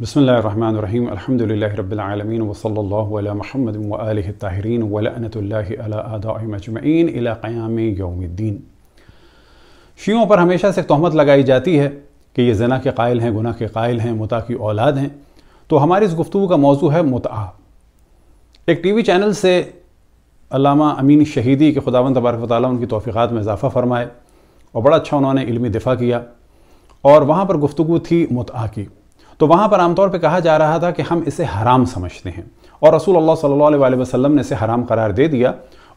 بسم اللہ الرحمن الحمد الحمدللہ رب العالمین وصل اللہ علی محمد و اللہ علی آداء مجمعین الی قیام یوم الدین شیعوں پر ہمیشہ سے ایک تہمت لگائی جاتی ہے کہ یہ زنا کے قائل ہیں گناہ کے قائل ہیں متا کی اولاد ہیں تو ہماری اس گفتگو کا موضوع ہے متع ایک ٹی وی چینل سے علامہ امین شہیدی کے خداون تبارک و تعالیٰ ان کی توفیقات میں اضافہ فرمائے اور بڑا اچھا انہوں نے علمی دفاع کیا اور وہاں پر گفتگو تھی متع کی تو وہاں پر عام طور پہ کہا جا رہا تھا کہ ہم اسے حرام سمجھتے ہیں اور رسول اللہ صلی اللہ علیہ وسلم نے اسے حرام قرار دے دیا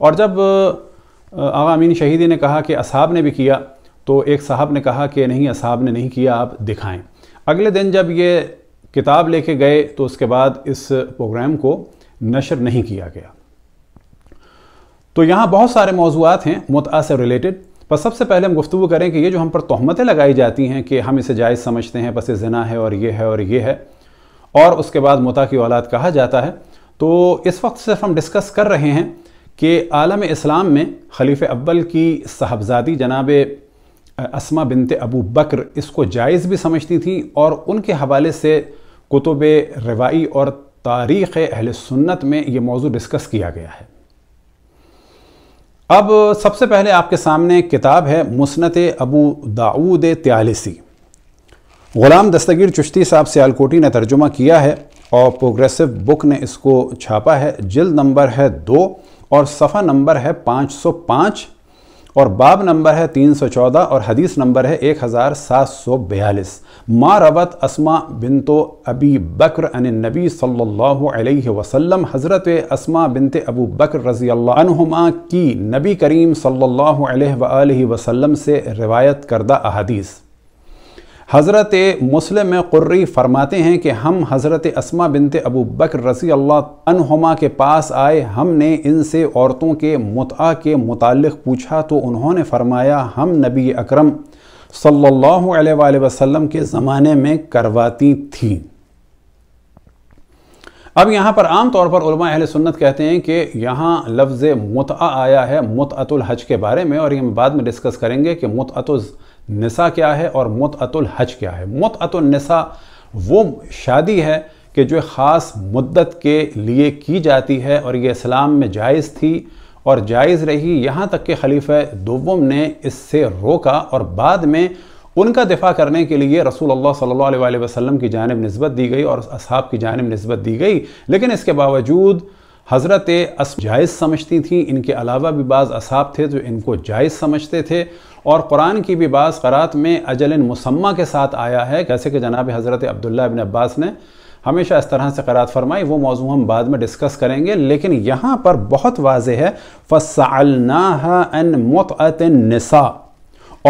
اور جب آغا امین شہیدی نے کہا کہ اصحاب نے بھی کیا تو ایک صاحب نے کہا کہ نہیں اصحاب نے نہیں کیا آپ دکھائیں اگلے دن جب یہ کتاب لے کے گئے تو اس کے بعد اس پروگرام کو نشر نہیں کیا گیا تو یہاں بہت سارے موضوعات ہیں متعض سے ریلیٹڈ بس سب سے پہلے ہم گفتگو کریں کہ یہ جو ہم پر تہمتیں لگائی جاتی ہیں کہ ہم اسے جائز سمجھتے ہیں بس یہ زنا ہے اور یہ ہے اور یہ ہے اور اس کے بعد کی اولاد کہا جاتا ہے تو اس وقت صرف ہم ڈسکس کر رہے ہیں کہ عالم اسلام میں خلیف اول کی صاحبزادی جناب اسما بنت ابو بکر اس کو جائز بھی سمجھتی تھیں اور ان کے حوالے سے کتب روائی اور تاریخ اہل سنت میں یہ موضوع ڈسکس کیا گیا ہے اب سب سے پہلے آپ کے سامنے کتاب ہے مسنت ابو داؤد تیالیسی غلام دستگیر چشتی صاحب سیالکوٹی نے ترجمہ کیا ہے اور پروگریسو بک نے اس کو چھاپا ہے جلد نمبر ہے دو اور صفحہ نمبر ہے پانچ سو پانچ اور باب نمبر ہے تین سو چودہ اور حدیث نمبر ہے ایک ہزار سات سو بیالیس ما روت اسما بنت ابی بکر ان نبی صلی اللہ علیہ وسلم حضرت اسما بنت ابو بکر رضی اللہ عنہما کی نبی کریم صلی اللہ علیہ وآلہ وسلم سے روایت کردہ احادیث حضرت مسلم قرری فرماتے ہیں کہ ہم حضرت اسما بنت ابو بکر رضی اللہ عنہما کے پاس آئے ہم نے ان سے عورتوں کے متعا کے متعلق پوچھا تو انہوں نے فرمایا ہم نبی اکرم صلی اللہ علیہ وآلہ وسلم کے زمانے میں کرواتی تھیں اب یہاں پر عام طور پر علماء اہل سنت کہتے ہیں کہ یہاں لفظ متعہ آیا ہے الحج کے بارے میں اور یہ بعد میں ڈسکس کریں گے کہ الحج نسا کیا ہے اور متعت الحج کیا ہے متعت النسا وہ شادی ہے کہ جو خاص مدت کے لیے کی جاتی ہے اور یہ اسلام میں جائز تھی اور جائز رہی یہاں تک کہ خلیفہ دوم نے اس سے روکا اور بعد میں ان کا دفاع کرنے کے لیے رسول اللہ صلی اللہ علیہ علیہ وسلم کی جانب نسبت دی گئی اور اصحاب کی جانب نسبت دی گئی لیکن اس کے باوجود حضرت اس جائز سمجھتی تھیں ان کے علاوہ بھی بعض اصحاب تھے جو ان کو جائز سمجھتے تھے اور قرآن کی بھی بعض قرآن میں اجل مسمہ کے ساتھ آیا ہے جیسے کہ جناب حضرت عبداللہ ابن عباس نے ہمیشہ اس طرح سے قرآن فرمائی وہ موضوع ہم بعد میں ڈسکس کریں گے لیکن یہاں پر بہت واضح ہے فَسَعَلْنَاهَا أَن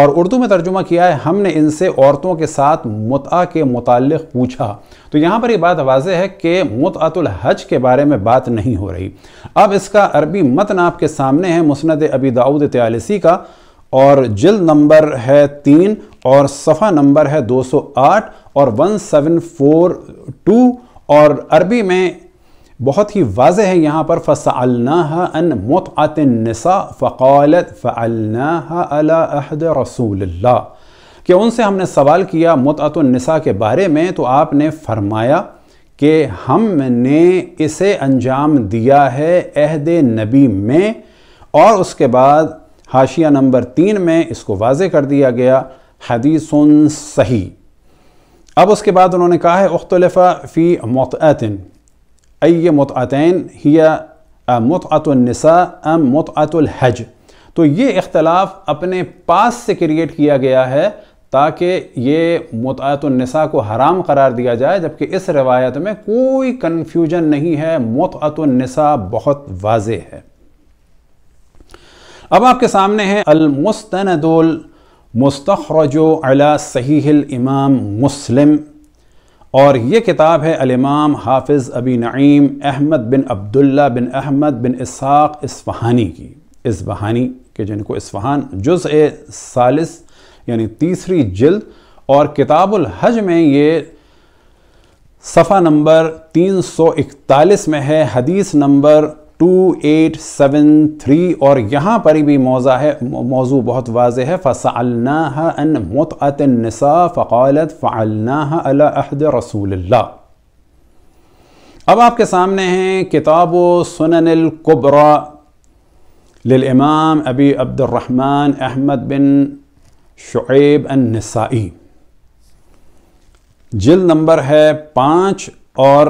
اور اردو میں ترجمہ کیا ہے ہم نے ان سے عورتوں کے ساتھ متع کے متعلق پوچھا تو یہاں پر یہ بات واضح ہے کہ متعد الحج کے بارے میں بات نہیں ہو رہی اب اس کا عربی متن آپ کے سامنے ہے مسند ابی داؤد تیالسی کا اور جل نمبر ہے تین اور صفحہ نمبر ہے دو سو آٹھ اور ون سیون فور ٹو اور عربی میں بہت ہی واضح ہے یہاں پر فَسَعَلْنَاهَا مُطْعَةِ عن فَقَالَتْ فَعَلْنَاهَا عَلَىٰ أَحْدِ رَسُولِ اللَّهِ کہ ان سے ہم نے سوال کیا النساء کے بارے میں تو آپ نے فرمایا کہ ہم نے اسے انجام دیا ہے عہد نبی میں اور اس کے بعد حاشیہ نمبر تین میں اس کو واضح کر دیا گیا حدیث صحیح اب اس کے بعد انہوں نے کہا ہے اختلف فی متعطن ای مطعتین ہی مطعت النساء ام مطعت الحج تو یہ اختلاف اپنے پاس سے کریٹ کیا گیا ہے تاکہ یہ متعط النساء کو حرام قرار دیا جائے جبکہ اس روایت میں کوئی کنفیوژن نہیں ہے مطعت النساء بہت واضح ہے اب آپ کے سامنے ہیں المستخرج علی صحیح الامام مسلم اور یہ کتاب ہے الامام حافظ ابی نعیم احمد بن عبداللہ بن احمد بن اسحاق اسفہانی کی اسبہانی کے جن کو اسفہان جزء سالس یعنی تیسری جلد اور کتاب الحج میں یہ صفحہ نمبر تین سو اکتالیس میں ہے حدیث number two eight seven three اور یہاں پر بھی ہے موضوع بہت واضح ہے فَعَلْنَاهَا الت أَحْدِ رسول اللہ اب آپ کے سامنے ہیں کتاب و القبرى القبرا لمام ابی الرحمن احمد بن شعیب النسائی جل جلد نمبر ہے پانچ اور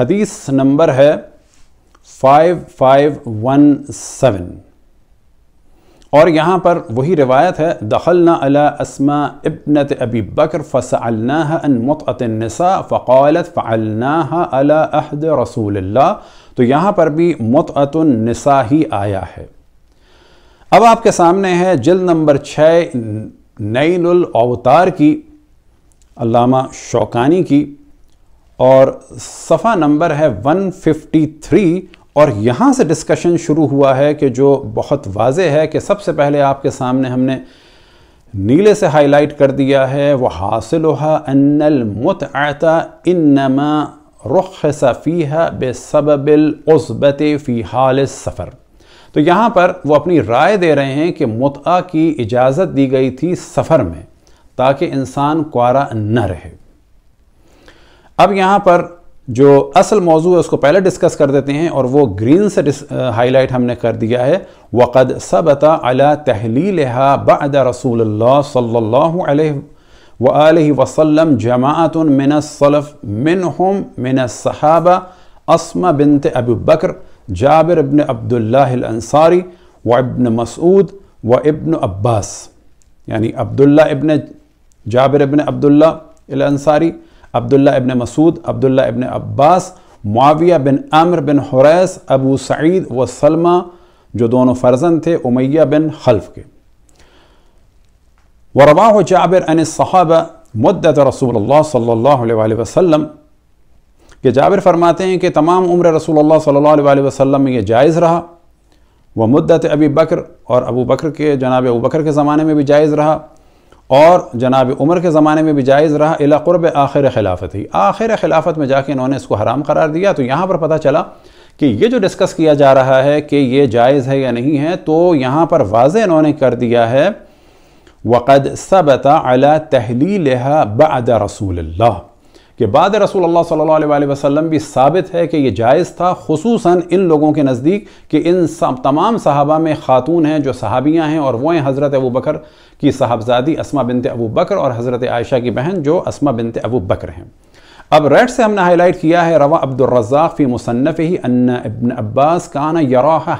حدیث نمبر ہے فائیو فائیو ون سیون اور یہاں پر وہی روایت ہے دخلنا على اسماء ابنت ابی بکر النساء فقالت فعلناها على احد رسول اللہ تو یہاں پر بھی النساء ہی آیا ہے اب آپ کے سامنے ہے جلد نمبر چھ نین الاوتار کی علامہ شوکانی کی اور صفحہ نمبر ہے 153 اور یہاں سے ڈسکشن شروع ہوا ہے کہ جو بہت واضح ہے کہ سب سے پہلے آپ کے سامنے ہم نے نیلے سے ہائی لائٹ کر دیا ہے وہ حاصل ہوا انمت انخیحا بے سبب العزبت فی حال سفر تو یہاں پر وہ اپنی رائے دے رہے ہیں کہ متع کی اجازت دی گئی تھی سفر میں تاکہ انسان کوارا نہ رہے اب یہاں پر جو اصل موضوع ہے اس کو پہلے ڈسکس کر دیتے ہیں اور وہ گرین سے ہائی لائٹ ہم نے کر دیا ہے وقد سَبَتَ عَلَىٰ تَحْلِيلِهَا بَعْدَ رَسُولِ رسول اللہ صلی عَلَيْهِ علیہ و علیہ وسلم جماعت مِنْهُمْ مِنَ منہ ہوم من صحابہ اصمہ بنت ابو بکر جابر ابن عبداللہ الانصاری و ابن مسعود و ابن عباس یعنی عبداللہ ابن جابر ابن عبداللہ الانصاری عبداللہ ابن مسعود عبداللہ ابن عباس معاویہ بن عامر بن حریس ابو سعید و سلمہ جو دونوں فرزند تھے امیہ بن خلف کے ورواہ جابر ان الصحابہ مدت رسول اللہ صلی اللہ علیہ وآلہ وسلم کہ جابر فرماتے ہیں کہ تمام عمر رسول اللہ صلی اللہ علیہ وآلہ وسلم میں یہ جائز رہا وہ مدت ابی بکر اور ابو بکر کے جناب ابو بکر کے زمانے میں بھی جائز رہا اور جناب عمر کے زمانے میں بھی جائز رہا الہ قرب آخر خلافت ہی آخر خلافت میں جا کے انہوں نے اس کو حرام قرار دیا تو یہاں پر پتہ چلا کہ یہ جو ڈسکس کیا جا رہا ہے کہ یہ جائز ہے یا نہیں ہے تو یہاں پر واضح انہوں نے کر دیا ہے وقد سَبَتَ علا تَحْلِيلِهَا بَعْدَ رَسُولِ رسول اللہ کہ بعد رسول اللہ صلی اللہ علیہ وسلم بھی ثابت ہے کہ یہ جائز تھا خصوصاً ان لوگوں کے نزدیک کہ ان تمام صحابہ میں خاتون ہیں جو صحابیاں ہیں اور وہ ہیں حضرت ابو بکر کی صاحبزادی اسما بنت ابو بکر اور حضرت عائشہ کی بہن جو اسما بنت ابو بکر ہیں اب ریڈ سے ہم نے ہائی لائٹ کیا ہے روا عبد الرزاق فی مصنف ہی عباس کان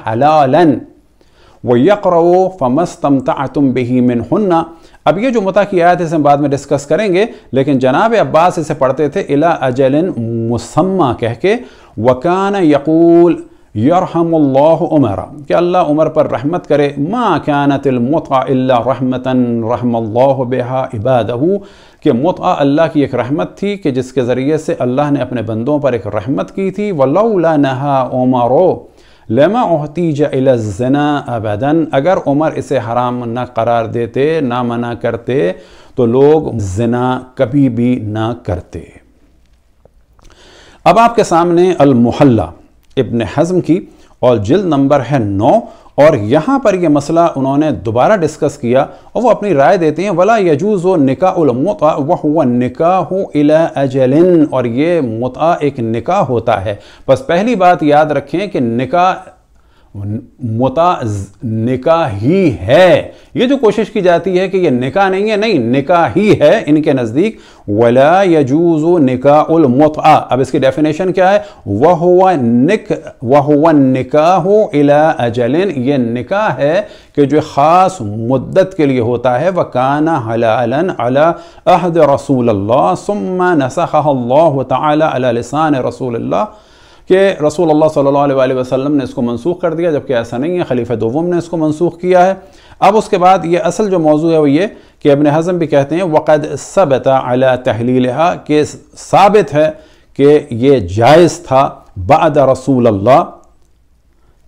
حلالاً وہ یکم بِهِ تم بہی اب یہ جو کی آیت ہے اسے ہم بعد میں ڈسکس کریں گے لیکن جناب عباس اسے پڑھتے تھے اجل مسما کہہ کے وکان یقول يَرْحَمُ اللَّهُ اللہ عمر اللہ عمر پر رحمت کرے مَا كَانَتِ الْمُطْعَ إِلَّا رَحْمَةً رَحْمَ رحم اللہ عِبَادَهُ کہ مطع اللہ کی ایک رحمت تھی کہ جس کے ذریعے سے اللہ نے اپنے بندوں پر ایک رحمت کی تھی وَلَوْ لَنَهَا عُمَرُو لما احتیج الزنا ابدا اگر عمر اسے حرام نہ قرار دیتے نہ منع کرتے تو لوگ زنا کبھی بھی نہ کرتے اب آپ کے سامنے المحلہ ابن حزم کی اور جلد نمبر ہے نو اور یہاں پر یہ مسئلہ انہوں نے دوبارہ ڈسکس کیا اور وہ اپنی رائے دیتے ہیں ولا یجوز و نکاح المتا أَجَلٍ اور یہ متع ایک نکاح ہوتا ہے بس پہلی بات یاد رکھیں کہ نکاح متا نکاح ہی ہے یہ جو کوشش کی جاتی ہے کہ یہ نکاح نہیں ہے نہیں نکاح ہی ہے ان کے نزدیک ولا یجوز نکاح المتا اب اس کی ڈیفینیشن کیا ہے وہ نک نکاح الا اجلن یہ نکاح ہے کہ جو خاص مدت کے لیے ہوتا ہے وکان حلالا علی احد رسول اللہ ثم نسخ اللہ تعالی علی لسان رسول اللہ کہ رسول اللہ صلی اللہ علیہ وسلم نے اس کو منسوخ کر دیا جبکہ ایسا نہیں ہے خلیفہ دوم نے اس کو منسوخ کیا ہے اب اس کے بعد یہ اصل جو موضوع ہے وہ یہ کہ ابن حضم بھی کہتے ہیں وَقَدْ سَبْتَ عَلَىٰ تَحْلِيلِهَا کہ ثابت ہے کہ یہ جائز تھا بعد رسول اللہ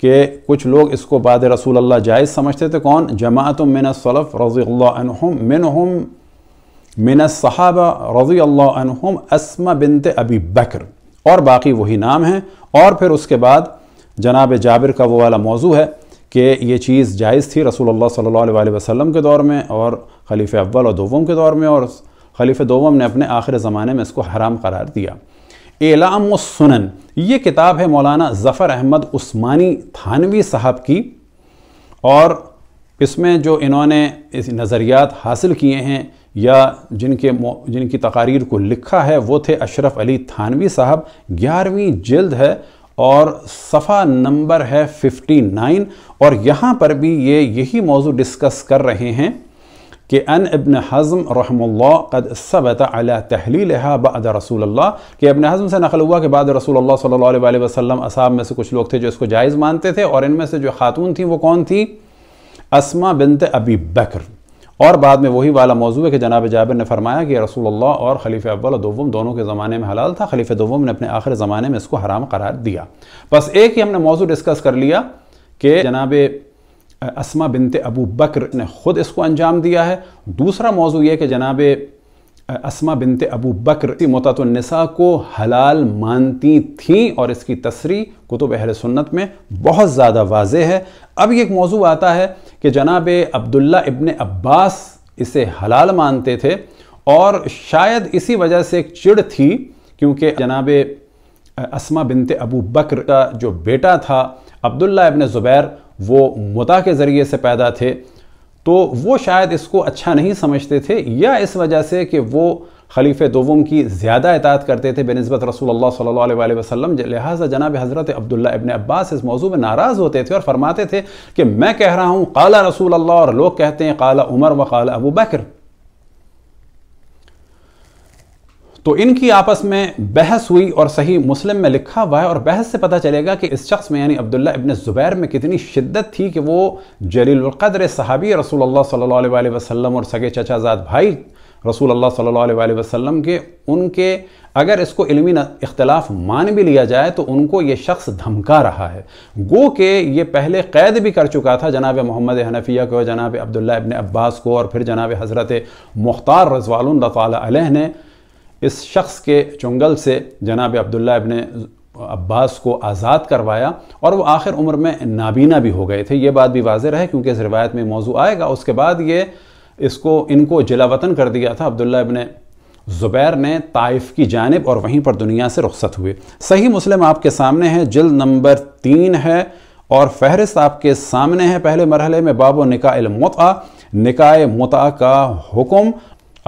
کہ کچھ لوگ اس کو بعد رسول اللہ جائز سمجھتے تھے کون جماعت من الصلف رضی اللہ عنہم منہم من الصحابہ رضی اللہ عنہم اسم بنت ابی بکر اور باقی وہی نام ہیں اور پھر اس کے بعد جناب جابر کا وہ والا موضوع ہے کہ یہ چیز جائز تھی رسول اللہ صلی اللہ علیہ وسلم کے دور میں اور خلیف دوم کے دور میں اور خلیف دوم نے اپنے آخر زمانے میں اس کو حرام قرار دیا اعلام و سنن یہ کتاب ہے مولانا ظفر احمد عثمانی تھانوی صاحب کی اور اس میں جو انہوں نے نظریات حاصل کیے ہیں یا جن کے جن کی تقاریر کو لکھا ہے وہ تھے اشرف علی تھانوی صاحب گیارہویں جلد ہے اور صفحہ نمبر ہے ففٹی نائن اور یہاں پر بھی یہ یہی موضوع ڈسکس کر رہے ہیں کہ ان ابن حضم رحم اللہ قد ثبت علی بعد رسول اللہ کہ ابن حزم سے نقل ہوا کہ بعد رسول اللہ صلی اللہ علیہ وسلم اصحاب میں سے کچھ لوگ تھے جو اس کو جائز مانتے تھے اور ان میں سے جو خاتون تھیں وہ کون تھیں اسما بنت ابی بکر اور بعد میں وہی والا موضوع ہے کہ جناب جابر نے فرمایا کہ رسول اللہ اور خلیفہ اول دوم دونوں کے زمانے میں حلال تھا خلیفہ دوم نے اپنے آخر زمانے میں اس کو حرام قرار دیا بس ایک ہی ہم نے موضوع ڈسکس کر لیا کہ جناب اسما بنت ابو بکر نے خود اس کو انجام دیا ہے دوسرا موضوع یہ کہ جناب اسما بنت ابو بکر متعت النساء کو حلال مانتی تھیں اور اس کی تصریح کتب اہل سنت میں بہت زیادہ واضح ہے اب یہ ایک موضوع آتا ہے کہ جناب عبداللہ ابن عباس اسے حلال مانتے تھے اور شاید اسی وجہ سے ایک چڑ تھی کیونکہ جناب اسما بنت ابو بکر کا جو بیٹا تھا عبداللہ ابن زبیر وہ متا کے ذریعے سے پیدا تھے تو وہ شاید اس کو اچھا نہیں سمجھتے تھے یا اس وجہ سے کہ وہ خلیفہ دوم کی زیادہ اطاعت کرتے تھے بے نسبت رسول اللہ صلی اللہ علیہ وسلم لہٰذا جناب حضرت عبداللہ ابن عباس اس موضوع میں ناراض ہوتے تھے اور فرماتے تھے کہ میں کہہ رہا ہوں قال رسول اللہ اور لوگ کہتے ہیں قال عمر و قال ابو بکر تو ان کی آپس میں بحث ہوئی اور صحیح مسلم میں لکھا ہوا ہے اور بحث سے پتہ چلے گا کہ اس شخص میں یعنی عبداللہ ابن زبیر میں کتنی شدت تھی کہ وہ جلیل القدر صحابی رسول اللہ صلی اللہ علیہ وسلم اور سگے چچا زاد بھائی رسول اللہ صلی اللہ علیہ وسلم کے ان کے اگر اس کو علمی اختلاف مان بھی لیا جائے تو ان کو یہ شخص دھمکا رہا ہے گو کہ یہ پہلے قید بھی کر چکا تھا جناب محمد حنفیہ کو جناب عبداللہ ابن عباس کو اور پھر جناب حضرت مختار رضوال اللہ تعالیٰ علیہ نے اس شخص کے چنگل سے جناب عبداللہ ابن عباس کو آزاد کروایا اور وہ آخر عمر میں نابینا بھی ہو گئے تھے یہ بات بھی واضح ہے کیونکہ اس روایت میں موضوع آئے گا اس کے بعد یہ اس کو ان کو جلا وطن کر دیا تھا عبداللہ ابن زبیر نے طائف کی جانب اور وہیں پر دنیا سے رخصت ہوئے صحیح مسلم آپ کے سامنے ہے جلد نمبر تین ہے اور فہرست آپ کے سامنے ہے پہلے مرحلے میں باب و نکاح المتع نکاح متع کا حکم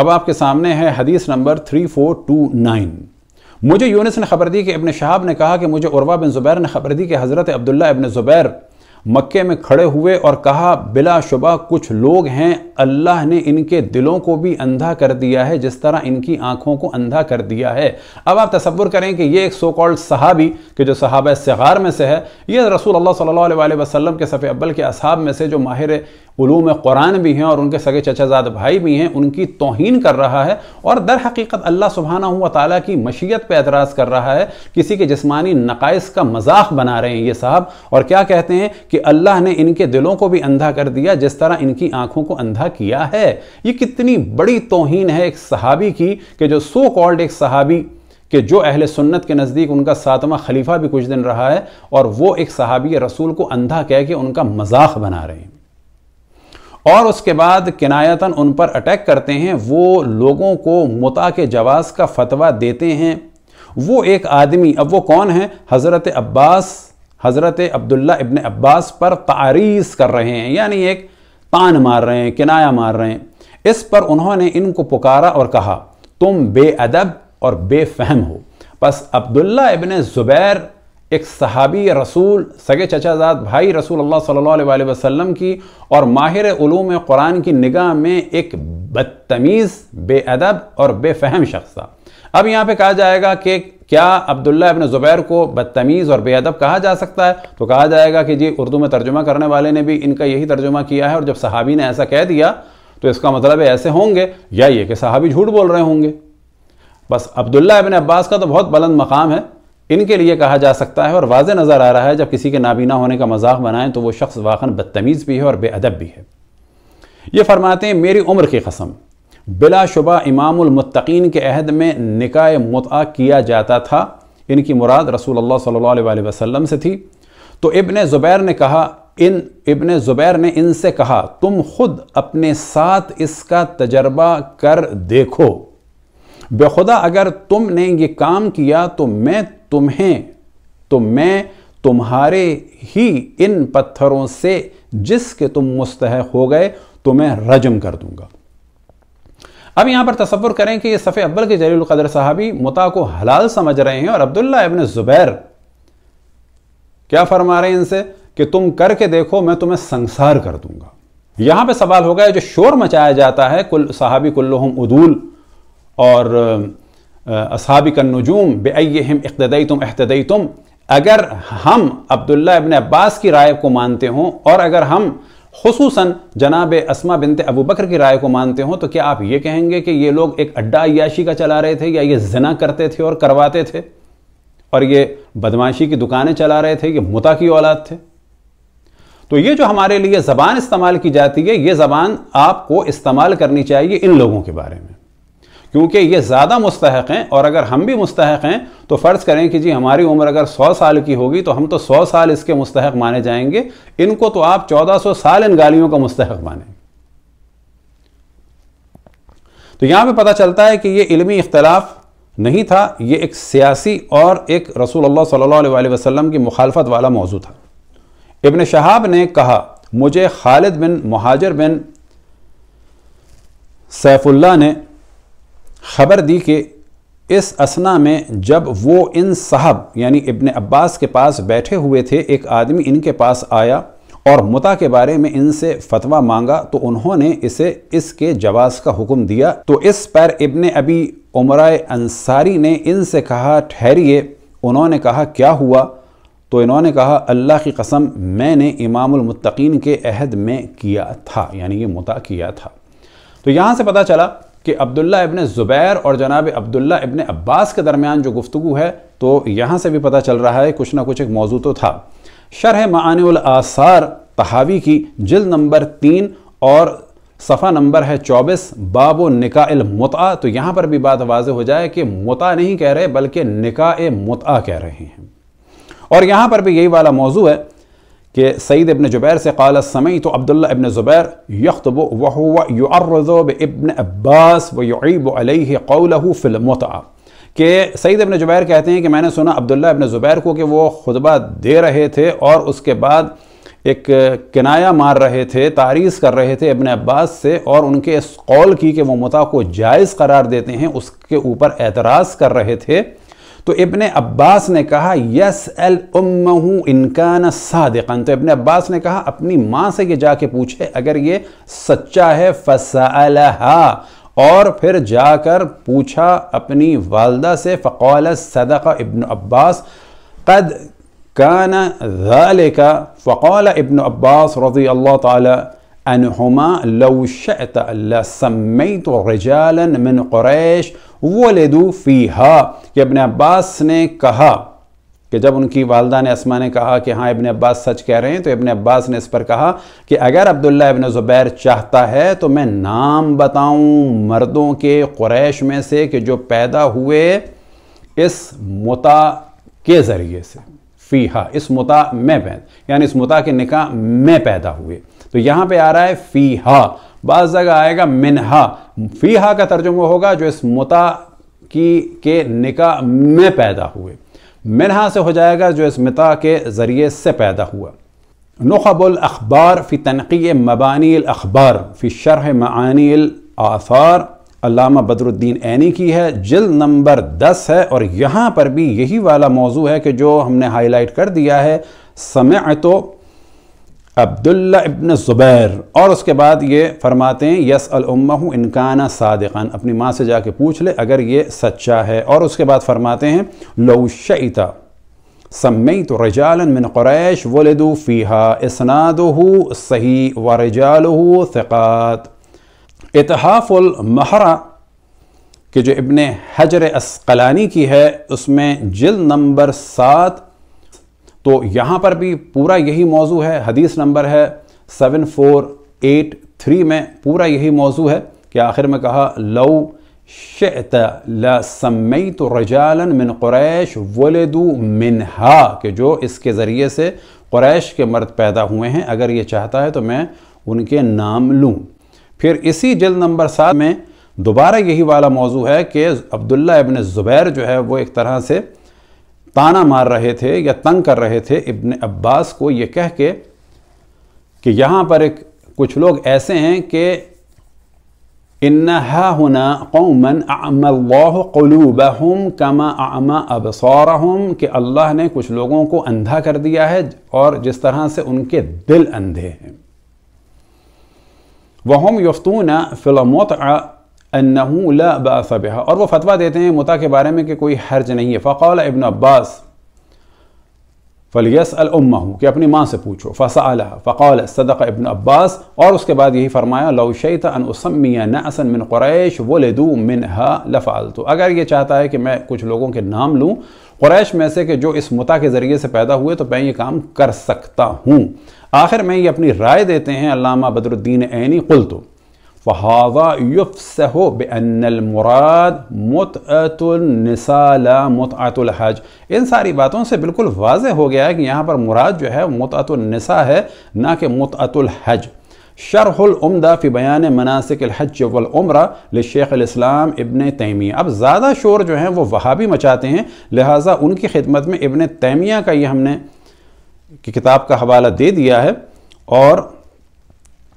اب آپ کے سامنے ہے حدیث نمبر 3429 مجھے یونس نے خبر دی کہ ابن شہاب نے کہا کہ مجھے عروہ بن زبیر نے خبر دی کہ حضرت عبداللہ ابن زبیر مکے میں کھڑے ہوئے اور کہا بلا شبہ کچھ لوگ ہیں اللہ نے ان کے دلوں کو بھی اندھا کر دیا ہے جس طرح ان کی آنکھوں کو اندھا کر دیا ہے اب آپ تصور کریں کہ یہ ایک سو کالڈ صحابی کہ جو صحابہ سغار میں سے ہے یہ رسول اللہ صلی اللہ علیہ وسلم کے صفحہ ابل کے اصحاب میں سے جو ماہر علوم قرآن بھی ہیں اور ان کے سگے چچا زاد بھائی بھی ہیں ان کی توہین کر رہا ہے اور در حقیقت اللہ سبحانہ ہوا تعالیٰ کی مشیت پہ اعتراض کر رہا ہے کسی کے جسمانی نقائص کا مذاق بنا رہے ہیں یہ صاحب اور کیا کہتے ہیں کہ اللہ نے ان کے دلوں کو بھی اندھا کر دیا جس طرح ان کی آنکھوں کو اندھا کیا ہے یہ کتنی بڑی توہین ہے ایک صحابی کی کہ جو سو کالڈ ایک صحابی کہ جو اہل سنت کے نزدیک ان کا ساتواں خلیفہ بھی کچھ دن رہا ہے اور وہ ایک صحابی رسول کو اندھا کہہ کے ان کا مذاق بنا رہے ہیں اور اس کے بعد کنایتاً ان پر اٹیک کرتے ہیں وہ لوگوں کو متا کے جواز کا فتویٰ دیتے ہیں وہ ایک آدمی اب وہ کون ہیں حضرت عباس حضرت عبداللہ ابن عباس پر تعریض کر رہے ہیں یعنی ایک تان مار رہے ہیں کنایا مار رہے ہیں اس پر انہوں نے ان کو پکارا اور کہا تم بے ادب اور بے فہم ہو بس عبداللہ ابن زبیر ایک صحابی رسول سگے چچا زاد بھائی رسول اللہ صلی اللہ علیہ وآلہ وسلم کی اور ماہر علوم قرآن کی نگاہ میں ایک بدتمیز بے ادب اور بے فہم شخص تھا اب یہاں پہ کہا جائے گا کہ کیا عبداللہ ابن زبیر کو بدتمیز اور بے ادب کہا جا سکتا ہے تو کہا جائے گا کہ جی اردو میں ترجمہ کرنے والے نے بھی ان کا یہی ترجمہ کیا ہے اور جب صحابی نے ایسا کہہ دیا تو اس کا مطلب ہے ایسے ہوں گے یا یہ کہ صحابی جھوٹ بول رہے ہوں گے بس عبداللہ ابن عباس کا تو بہت بلند مقام ہے ان کے لیے کہا جا سکتا ہے اور واضح نظر آ رہا ہے جب کسی کے نابینا ہونے کا مذاق بنائیں تو وہ شخص واقعا بدتمیز بھی ہے اور بے ادب بھی ہے یہ فرماتے ہیں میری عمر کی قسم بلا شبہ امام المتقین کے عہد میں نکاح متع کیا جاتا تھا ان کی مراد رسول اللہ صلی اللہ علیہ وسلم سے تھی تو ابن زبیر نے کہا ان ابن زبیر نے ان سے کہا تم خود اپنے ساتھ اس کا تجربہ کر دیکھو بے خدا اگر تم نے یہ کام کیا تو میں تمہیں تو میں تمہارے ہی ان پتھروں سے جس کے تم مستحق ہو گئے تمہیں رجم کر دوں گا اب یہاں پر تصور کریں کہ یہ صفحہ اول کے جلیل القدر صحابی متا کو حلال سمجھ رہے ہیں اور عبداللہ ابن زبیر کیا فرما رہے ہیں ان سے کہ تم کر کے دیکھو میں تمہیں سنسار کر دوں گا یہاں پہ سوال ہو گیا جو شور مچایا جاتا ہے کل صحابی کلہم ادول اور اصحاب کا نجوم بے ائی ہم اقتدئی تم احتدئی تم اگر ہم عبداللہ ابن عباس کی رائے کو مانتے ہوں اور اگر ہم خصوصاً جناب اسما بنت ابو بکر کی رائے کو مانتے ہوں تو کیا آپ یہ کہیں گے کہ یہ لوگ ایک اڈا عیاشی کا چلا رہے تھے یا یہ زنا کرتے تھے اور کرواتے تھے اور یہ بدماشی کی دکانیں چلا رہے تھے یہ متا کی اولاد تھے تو یہ جو ہمارے لیے زبان استعمال کی جاتی ہے یہ زبان آپ کو استعمال کرنی چاہیے ان لوگوں کے بارے میں کیونکہ یہ زیادہ مستحق ہیں اور اگر ہم بھی مستحق ہیں تو فرض کریں کہ جی ہماری عمر اگر سو سال کی ہوگی تو ہم تو سو سال اس کے مستحق مانے جائیں گے ان کو تو آپ چودہ سو سال ان گالیوں کا مستحق مانیں تو یہاں پہ پتا چلتا ہے کہ یہ علمی اختلاف نہیں تھا یہ ایک سیاسی اور ایک رسول اللہ صلی اللہ علیہ وسلم کی مخالفت والا موضوع تھا ابن شہاب نے کہا مجھے خالد بن مہاجر بن سیف اللہ نے خبر دی کہ اس اسنا میں جب وہ ان صاحب یعنی ابن عباس کے پاس بیٹھے ہوئے تھے ایک آدمی ان کے پاس آیا اور متا کے بارے میں ان سے فتویٰ مانگا تو انہوں نے اسے اس کے جواز کا حکم دیا تو اس پر ابن ابی عمرہ انصاری نے ان سے کہا ٹھہریے انہوں نے کہا کیا ہوا تو انہوں نے کہا اللہ کی قسم میں نے امام المتقین کے عہد میں کیا تھا یعنی یہ متا کیا تھا تو یہاں سے پتہ چلا کہ عبداللہ ابن زبیر اور جناب عبداللہ ابن عباس کے درمیان جو گفتگو ہے تو یہاں سے بھی پتہ چل رہا ہے کچھ نہ کچھ ایک موضوع تو تھا شرح معانی الاثار تحاوی کی جلد نمبر تین اور صفحہ نمبر ہے چوبیس باب و نکاح المتع تو یہاں پر بھی بات واضح ہو جائے کہ متع نہیں کہہ رہے بلکہ نکاح متع کہہ رہے ہیں اور یہاں پر بھی یہی والا موضوع ہے کہ سعید ابن جبیر سے قال سمعی عبداللہ ابن زبیر یخطب بو وضو ابن عباس علیہ قول فی المتع کہ سعید ابن جبیر کہتے ہیں کہ میں نے سنا عبداللہ ابن زبیر کو کہ وہ خطبہ دے رہے تھے اور اس کے بعد ایک کنایہ مار رہے تھے تعریض کر رہے تھے ابن عباس سے اور ان کے اس قول کی کہ وہ متع کو جائز قرار دیتے ہیں اس کے اوپر اعتراض کر رہے تھے تو ابن عباس نے کہا یس الم انکان صادقا تو ابن عباس نے کہا اپنی ماں سے یہ جا کے پوچھے اگر یہ سچا ہے فسألہا اور پھر جا کر پوچھا اپنی والدہ سے فقال صدق ابن عباس قد کان ذالک فقال ابن عباس رضی اللہ تعالی انہما لو رجالا من قریش ولدو فیہا کہ ابن عباس نے کہا کہ جب ان کی والدہ نے اسما نے کہا کہ ہاں ابن عباس سچ کہہ رہے ہیں تو ابن عباس نے اس پر کہا کہ اگر عبداللہ ابن زبیر چاہتا ہے تو میں نام بتاؤں مردوں کے قریش میں سے کہ جو پیدا ہوئے اس متا کے ذریعے سے فیہا اس متا میں پیدا یعنی اس متا کے نکاح میں پیدا ہوئے تو یہاں پہ آ رہا ہے فیہا بعض جگہ آئے گا منہا فیہا کا ترجمہ ہوگا جو اس متا کی کے نکاح میں پیدا ہوئے منہا سے ہو جائے گا جو اس متا کے ذریعے سے پیدا ہوا نخب الاخبار فی تنقی مبانی الاخبار فی شرح معانی الاثار علامہ بدر الدین عینی کی ہے جلد نمبر دس ہے اور یہاں پر بھی یہی والا موضوع ہے کہ جو ہم نے ہائی لائٹ کر دیا ہے سمعت عبداللہ ابن زبیر اور اس کے بعد یہ فرماتے ہیں یس الامہ انکانا صادقان اپنی ماں سے جا کے پوچھ لے اگر یہ سچا ہے اور اس کے بعد فرماتے ہیں لو شئیتا سمیت رجالا من قریش ولدو فیہا ہو صحیح و ثقات اتحاف المحرہ کہ جو ابن حجر اسقلانی کی ہے اس میں جلد نمبر سات تو یہاں پر بھی پورا یہی موضوع ہے حدیث نمبر ہے سیون فور ایٹ تھری میں پورا یہی موضوع ہے کہ آخر میں کہا لو شئت لسمیت رجالا من قریش ولدو منہا کہ جو اس کے ذریعے سے قریش کے مرد پیدا ہوئے ہیں اگر یہ چاہتا ہے تو میں ان کے نام لوں پھر اسی جلد نمبر سات میں دوبارہ یہی والا موضوع ہے کہ عبداللہ ابن زبیر جو ہے وہ ایک طرح سے تانا مار رہے تھے یا تنگ کر رہے تھے ابن عباس کو یہ کہہ کے کہ یہاں پر ایک کچھ لوگ ایسے ہیں کہ هُنَا قَوْمًا قومن اللَّهُ کما كَمَا اب صورم کہ اللہ نے کچھ لوگوں کو اندھا کر دیا ہے اور جس طرح سے ان کے دل اندھے ہیں وہم یفتون انہو لا باس بہا اور وہ فتوا دیتے ہیں مطا کے بارے میں کہ کوئی حرج نہیں ہے فقال ابن عباس فلیس العما کہ اپنی ماں سے پوچھو فسا فقول صدق ابن عباس اور اس کے بعد یہی فرمایا لوش ان قریش ون ہا لفال تو اگر یہ چاہتا ہے کہ میں کچھ لوگوں کے نام لوں قریش میں سے کہ جو اس متا کے ذریعے سے پیدا ہوئے تو میں یہ کام کر سکتا ہوں آخر میں یہ اپنی رائے دیتے ہیں علامہ بدر الدین عینی قلتہ مُتْعَةُ متعت لَا مُتْعَةُ الْحَجِ ان ساری باتوں سے بالکل واضح ہو گیا ہے کہ یہاں پر مراد جو ہے النساء ہے نہ کہ الحج شرح العمدہ فی بیان مناسق الحج والعمرہ لشیخ الاسلام ابن تیمیہ اب زیادہ شور جو ہیں وہ وہابی مچاتے ہیں لہٰذا ان کی خدمت میں ابن تیمیہ کا یہ ہم نے کتاب کا حوالہ دے دیا ہے اور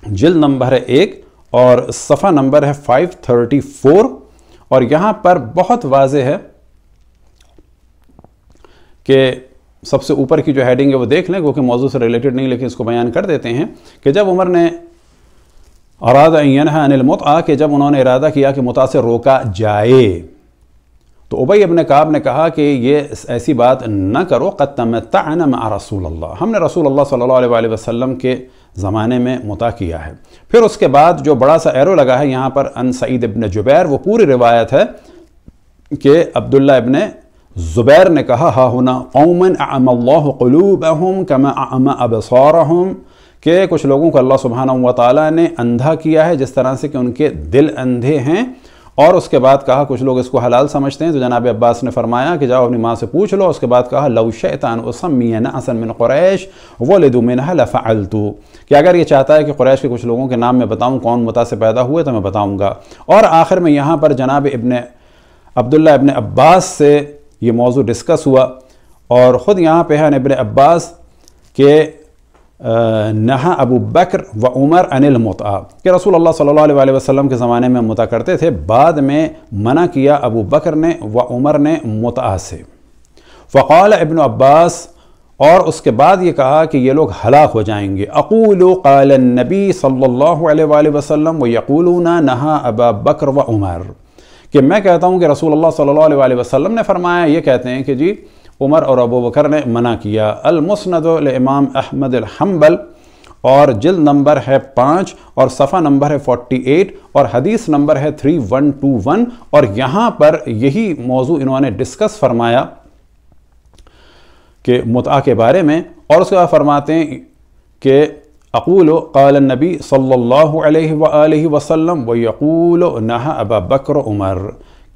جلد نمبر ہے ایک اور صفحہ نمبر ہے 534 تھرٹی فور اور یہاں پر بہت واضح ہے کہ سب سے اوپر کی جو ہیڈنگ ہے وہ دیکھ لیں کیونکہ موضوع سے ریلیٹڈ نہیں لیکن اس کو بیان کر دیتے ہیں کہ جب عمر نے ارادہ انل کہ جب انہوں نے ارادہ کیا کہ سے روکا جائے تو ابئی ابن کعب نے کہا کہ یہ ایسی بات نہ کرو قطم مع رسول اللہ ہم نے رسول اللہ صلی اللہ علیہ وسلم کے زمانے میں متع کیا ہے پھر اس کے بعد جو بڑا سا ایرو لگا ہے یہاں پر ان سعید ابن جبیر وہ پوری روایت ہے کہ عبداللہ ابن زبیر نے کہا ہا اومن اعم اللہ قلوب کما اعم ابصارہم کہ کچھ لوگوں کو اللہ سبحانہ تعالیٰ نے اندھا کیا ہے جس طرح سے کہ ان کے دل اندھے ہیں اور اس کے بعد کہا کچھ لوگ اس کو حلال سمجھتے ہیں تو جناب عباس نے فرمایا کہ جاؤ اپنی ماں سے پوچھ لو اس کے بعد کہا لو شیطان من قریش ولد منہ لفعلتو کہ اگر یہ چاہتا ہے کہ قریش کے کچھ لوگوں کے نام میں بتاؤں کون متا سے پیدا ہوئے تو میں بتاؤں گا اور آخر میں یہاں پر جناب ابن عبداللہ ابن عباس سے یہ موضوع ڈسکس ہوا اور خود یہاں پہ ہے ابن عباس کہ نہا ابو بکر و عمر ان المتع کہ رسول اللہ صلی اللہ علیہ وسلم کے زمانے میں متع کرتے تھے بعد میں منع کیا ابو بکر نے و عمر نے متع سے فقال ابن عباس اور اس کے بعد یہ کہا کہ یہ لوگ ہلاک ہو جائیں گے اقول قال النبی صلی اللہ علیہ وسلم و یقولون نہا ابا بکر و عمر کہ میں کہتا ہوں کہ رسول اللہ صلی اللہ علیہ وسلم نے فرمایا یہ کہتے ہیں کہ جی عمر اور ابو بکر نے منع کیا المسند الامام احمد الحنبل اور جلد نمبر ہے پانچ اور صفحہ نمبر ہے فورٹی ایٹ اور حدیث نمبر ہے تھری ون ٹو ون اور یہاں پر یہی موضوع انہوں نے ڈسکس فرمایا کہ متعہ کے بارے میں اور اس کے بعد فرماتے ہیں کہ اقول قال النبی صلی اللہ علیہ وآلہ وسلم و یقول ابا بکر عمر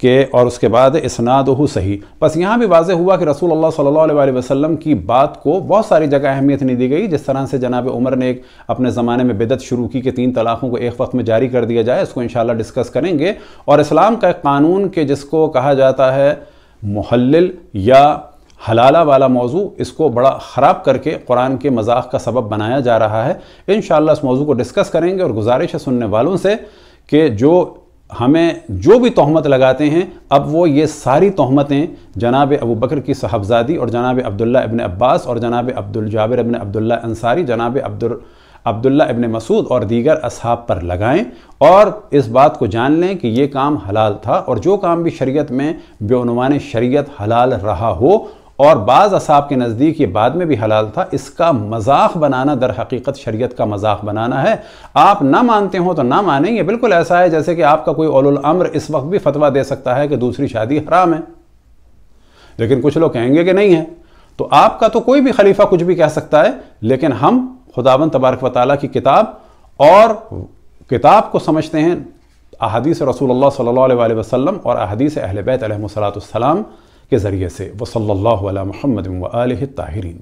کہ اور اس کے بعد اسناد ہو صحیح بس یہاں بھی واضح ہوا کہ رسول اللہ صلی اللہ علیہ وسلم کی بات کو بہت ساری جگہ اہمیت نہیں دی گئی جس طرح سے جناب عمر نے ایک اپنے زمانے میں بدت شروع کی کہ تین طلاقوں کو ایک وقت میں جاری کر دیا جائے اس کو انشاءاللہ ڈسکس کریں گے اور اسلام کا ایک قانون کہ جس کو کہا جاتا ہے محلل یا حلالہ والا موضوع اس کو بڑا خراب کر کے قرآن کے مذاق کا سبب بنایا جا رہا ہے انشاءاللہ اس موضوع کو ڈسکس کریں گے اور گزارش ہے سننے والوں سے کہ جو ہمیں جو بھی تہمت لگاتے ہیں اب وہ یہ ساری تہمتیں جناب ابو بکر کی صحبزادی اور جناب عبداللہ ابن عباس اور جناب عبدالجابر ابن عبداللہ انصاری جناب عبدالعبد عبداللہ ابن مسعود اور دیگر اصحاب پر لگائیں اور اس بات کو جان لیں کہ یہ کام حلال تھا اور جو کام بھی شریعت میں بے عنوان شریعت حلال رہا ہو اور بعض اصحاب کے نزدیک یہ بعد میں بھی حلال تھا اس کا مذاق بنانا در حقیقت شریعت کا مذاق بنانا ہے آپ نہ مانتے ہوں تو نہ مانیں یہ بالکل ایسا ہے جیسے کہ آپ کا کوئی اول الامر اس وقت بھی فتوہ دے سکتا ہے کہ دوسری شادی حرام ہے لیکن کچھ لوگ کہیں گے کہ نہیں ہے تو آپ کا تو کوئی بھی خلیفہ کچھ بھی کہہ سکتا ہے لیکن ہم خداون تبارک و تعالیٰ کی کتاب اور کتاب کو سمجھتے ہیں احادیث رسول اللہ صلی اللہ علیہ وسلم اور احادیث اہل بیت علیہ السلام كذريسي وصلى الله على محمد وآله الطاهرين